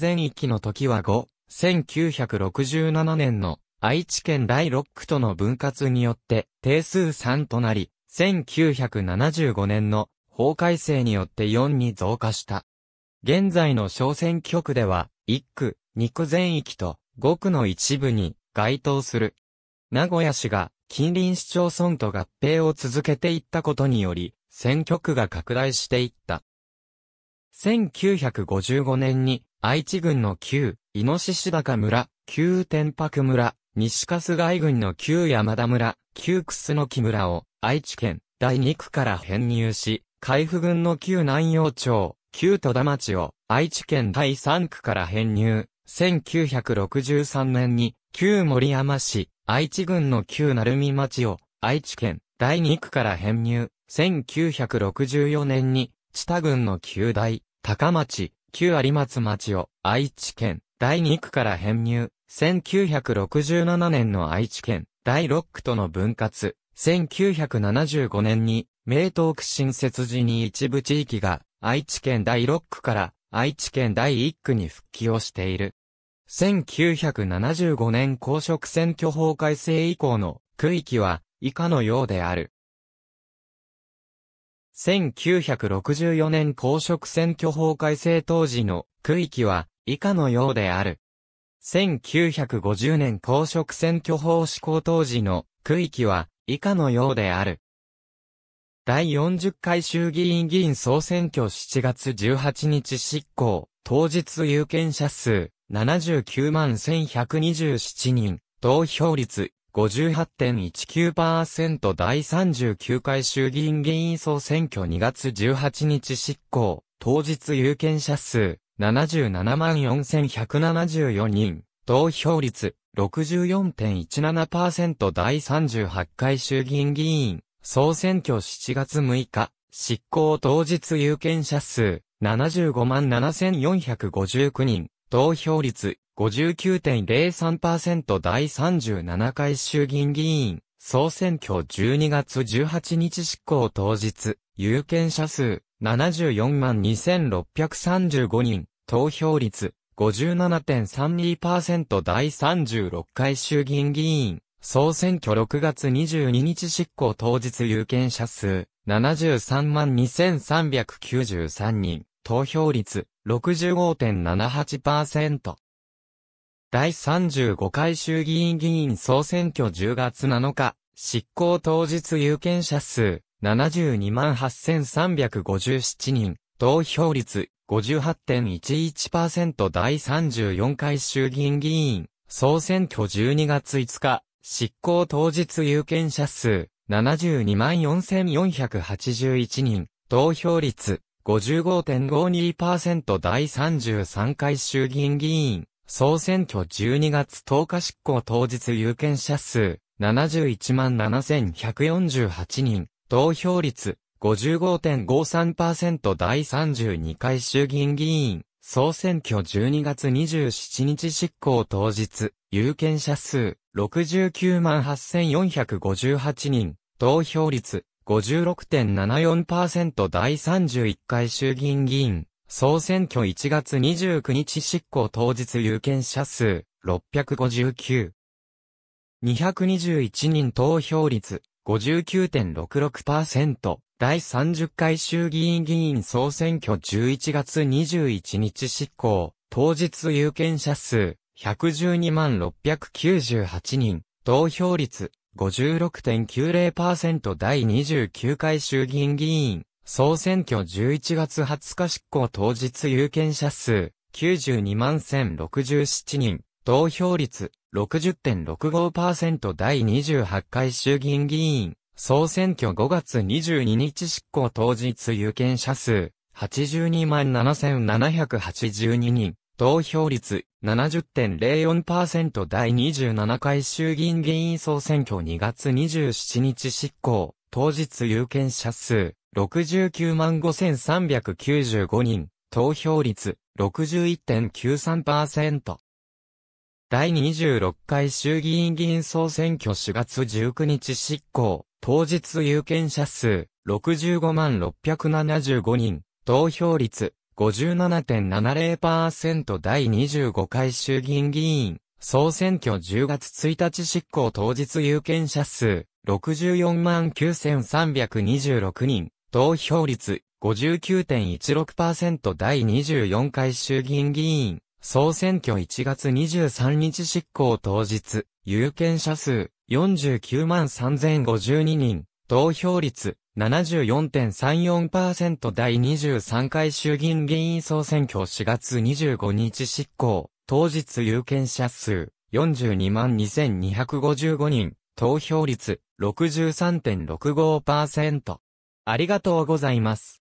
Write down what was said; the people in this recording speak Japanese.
全域の時は5、1967年の愛知県第6区との分割によって定数3となり、1975年の法改正によって4に増加した。現在の小選挙区では、1区、2区全域と5区の一部に該当する。名古屋市が近隣市町村と合併を続けていったことにより、選挙区が拡大していった。1955年に愛知郡の旧、イノシシ高村、旧天白村、西春日井郡の旧山田村、旧楠木村を愛知県第2区から編入し、海部郡の旧南陽町、旧戸田町を愛知県第3区から編入。1963年に旧森山市、愛知郡の旧鳴海町を愛知県第2区から編入。1964年に千田郡の旧大、高町、旧有松町を愛知県第2区から編入、1967年の愛知県第6区との分割、1975年に名東区新設時に一部地域が愛知県第6区から愛知県第1区に復帰をしている。1975年公職選挙法改正以降の区域は以下のようである。1964年公職選挙法改正当時の区域は以下のようである。1950年公職選挙法施行当時の区域は以下のようである。第40回衆議院議員総選挙7月18日執行、当日有権者数79万1127人、投票率58.19%第39回衆議院議員総選挙2月18日執行、当日有権者数774174人、投票率64.17%第38回衆議院議員総選挙7月6日、執行当日有権者数757459万人、投票率59.03%第37回衆議院議員、総選挙12月18日執行当日、有権者数74万2635人、投票率57.32%第36回衆議院議員、総選挙6月22日執行当日有権者数73万2393人、投票率65.78%。第35回衆議院議員総選挙10月7日、執行当日有権者数728,357人、投票率58.11%第34回衆議院議員総選挙12月5日、執行当日有権者数72 4481人、投票率55.52%第33回衆議院議員、総選挙12月10日執行当日有権者数、717,148人、投票率、55.53%第32回衆議院議員、総選挙12月27日執行当日、有権者数、698458人、投票率、56.74%第31回衆議院議員、総選挙1月29日執行当日有権者数、659。221人投票率、59.66%。第30回衆議院議員総選挙11月21日執行、当日有権者数、112万698人、投票率、56.90%第29回衆議院議員、総選挙11月20日執行当日有権者数、92万1067人、投票率60.65%第28回衆議院議員、総選挙5月22日執行当日有権者数、82万7782人、投票率70.04%第27回衆議院議員総選挙2月27日執行、当日有権者数69万5395人、投票率61.93%。第26回衆議院議員総選挙4月19日執行、当日有権者数65万675人、投票率57.70%第25回衆議院議員、総選挙10月1日執行当日有権者数、64万9326人、投票率59.16%第24回衆議院議員、総選挙1月23日執行当日、有権者数49万3052人、投票率74.34%第23回衆議院議員総選挙4月25日執行、当日有権者数422,255人、投票率63.65%。ありがとうございます。